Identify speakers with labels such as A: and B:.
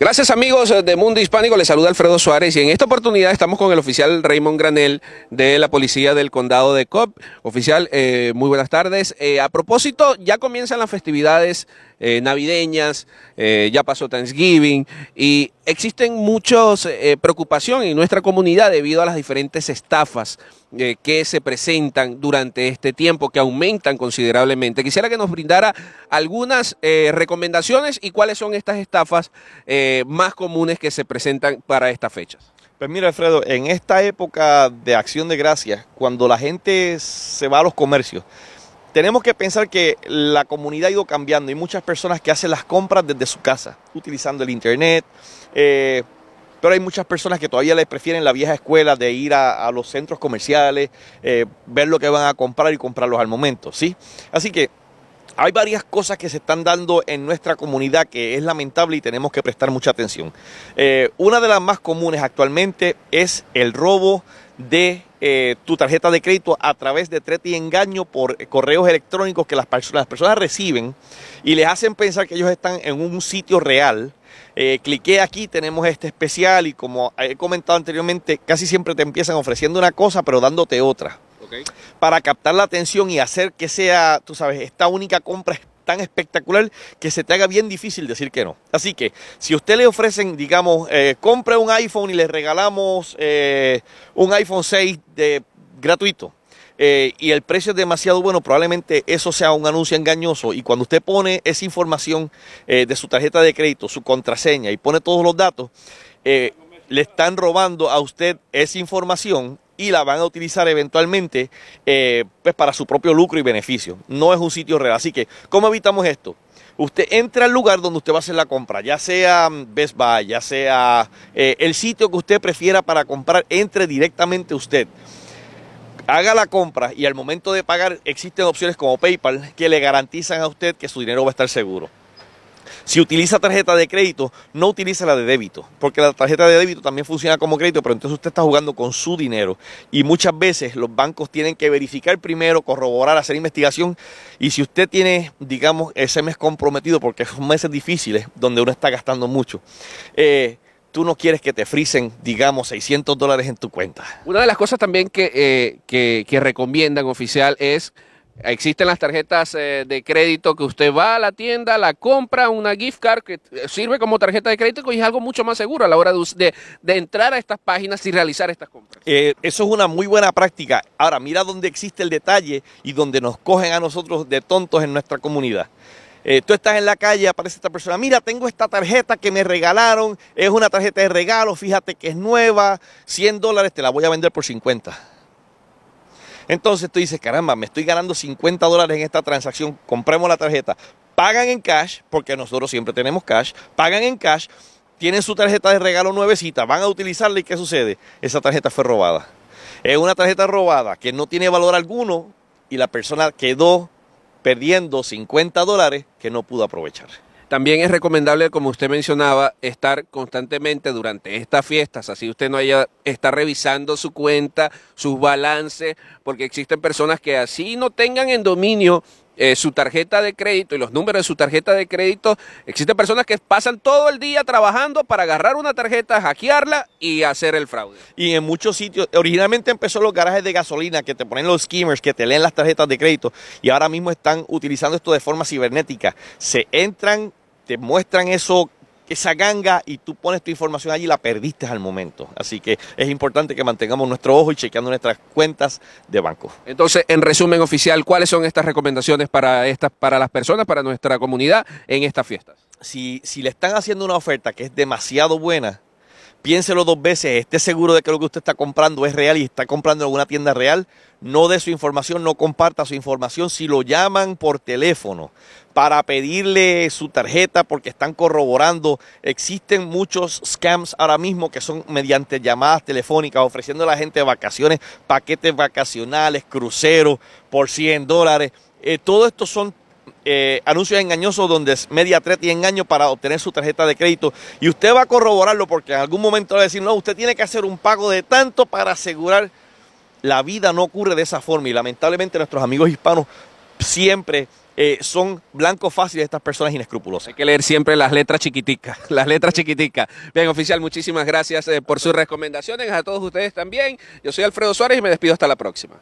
A: Gracias amigos de Mundo Hispánico, les saluda Alfredo Suárez y en esta oportunidad estamos con el oficial Raymond Granel de la Policía del Condado de Cobb. Oficial, eh, muy buenas tardes. Eh, a propósito, ya comienzan las festividades eh, navideñas, eh, ya pasó Thanksgiving y existen muchas eh, preocupaciones en nuestra comunidad debido a las diferentes estafas que se presentan durante este tiempo, que aumentan considerablemente. Quisiera que nos brindara algunas recomendaciones y cuáles son estas estafas más comunes que se presentan para estas fechas.
B: Pues mira, Alfredo, en esta época de acción de gracias, cuando la gente se va a los comercios, tenemos que pensar que la comunidad ha ido cambiando y muchas personas que hacen las compras desde su casa, utilizando el internet, eh, pero hay muchas personas que todavía les prefieren la vieja escuela de ir a, los centros comerciales, eh, ver lo que van a comprar y comprarlos al momento, ¿sí? Así que hay varias cosas que se están dando en nuestra comunidad que es lamentable y tenemos que prestar mucha atención. Eh, una de las más comunes actualmente es el robo de eh, tu tarjeta de crédito a través de trete y engaño por correos electrónicos que las personas, personas reciben y les hacen pensar que ellos están en un sitio real. Eh, aquí, tenemos este especial y como he comentado anteriormente, casi siempre te empiezan ofreciendo una cosa pero dándote otra para captar la atención y hacer que sea, tú sabes, esta única compra tan espectacular que se te haga bien difícil decir que no. Así que si usted le ofrecen, digamos, eh, compre un iPhone y le regalamos eh, un iPhone 6 de, gratuito. Eh, y el precio es demasiado bueno, probablemente eso sea un anuncio engañoso. Y cuando usted pone esa información de su tarjeta de crédito, su contraseña y pone todos los datos, le están robando a usted esa información y la van a utilizar eventualmente eh, pues para su propio lucro y beneficio. No es un sitio real. Así que, ¿cómo evitamos esto? Usted entra al lugar donde usted va a hacer la compra, ya sea mm, Best Buy, ya sea eh, el sitio que usted prefiera para comprar, entre directamente usted. Haga la compra y al momento de pagar existen opciones como PayPal que le garantizan a usted que su dinero va a estar seguro. Si utiliza tarjeta de crédito, no utilice la de débito, porque la tarjeta de débito también funciona como crédito, pero entonces usted está jugando con su dinero. Y muchas veces los bancos tienen que verificar primero, corroborar, hacer investigación. Y si usted tiene, digamos, ese mes comprometido, porque son meses difíciles donde uno está gastando mucho, eh, tú no quieres que te frisen, digamos, 600 dólares en tu cuenta. Una de las cosas también que eh, recomiendan oficial
A: es Existen las tarjetas eh, de crédito que usted va a la tienda, la compra, una gift card que eh, sirve como tarjeta de crédito y es algo mucho más seguro a la hora de, entrar a estas
B: páginas y realizar estas compras. Eh, eso es una muy buena práctica. Ahora, mira dónde existe el detalle y donde nos cogen a nosotros de tontos en nuestra comunidad. tú estás en la calle, aparece esta persona, mira, tengo esta tarjeta que me regalaron, es una tarjeta de regalo, fíjate que es nueva, 100 dólares, te la voy a vender por 50 entonces tú dices, caramba, me estoy ganando 50 dólares en esta transacción, compremos la tarjeta, pagan en cash, porque nosotros siempre tenemos cash, pagan en cash, tienen su tarjeta de regalo nuevecita, van a utilizarla y ¿qué sucede? Esa tarjeta fue robada. Es una tarjeta robada que no tiene valor alguno y la persona quedó perdiendo 50 dólares que no pudo aprovechar. También
A: es recomendable, como usted mencionaba, estar constantemente durante estas fiestas, así usted no haya está revisando su cuenta, sus balances, porque existen personas que así no tengan en dominio eh, su tarjeta de crédito y los números de su tarjeta de crédito. Existen personas que pasan todo el día trabajando para agarrar una tarjeta, hackearla y hacer el
B: fraude. Y en muchos sitios, originalmente empezó los garajes de gasolina que te ponen los skimmers, que te leen las tarjetas de crédito y ahora mismo están utilizando esto de forma cibernética. Se entran te muestran eso esa ganga y tú pones tu información allí y la perdiste al momento. Así que es importante que mantengamos nuestro ojo y chequeando nuestras cuentas de banco.
A: Entonces, en resumen oficial, ¿cuáles son estas recomendaciones para, estas, para las personas, para nuestra comunidad en estas fiestas?
B: Si, si le están haciendo una oferta que es demasiado buena, piénselo dos veces, esté seguro de que lo que usted está comprando es real y está comprando en alguna tienda real, no dé su información, no comparta su información. Si lo llaman por teléfono para pedirle su tarjeta porque están corroborando, existen muchos scams ahora mismo que son mediante llamadas telefónicas ofreciendo a la gente vacaciones, paquetes vacacionales, cruceros por 100 dólares. Eh, todo esto son eh, anuncios engañosos donde media y engaño para obtener su tarjeta de crédito. Y usted va a corroborarlo porque en algún momento va a decir, no, usted tiene que hacer un pago de tanto para asegurar. La vida no ocurre de esa forma y lamentablemente nuestros amigos hispanos siempre eh, son blancos fáciles de estas personas inescrupulosas. Hay que leer
A: siempre las letras chiquiticas, las letras chiquiticas. Bien, oficial, muchísimas gracias eh, por sus recomendaciones. A todos ustedes también. Yo soy Alfredo Suárez y me despido hasta la próxima.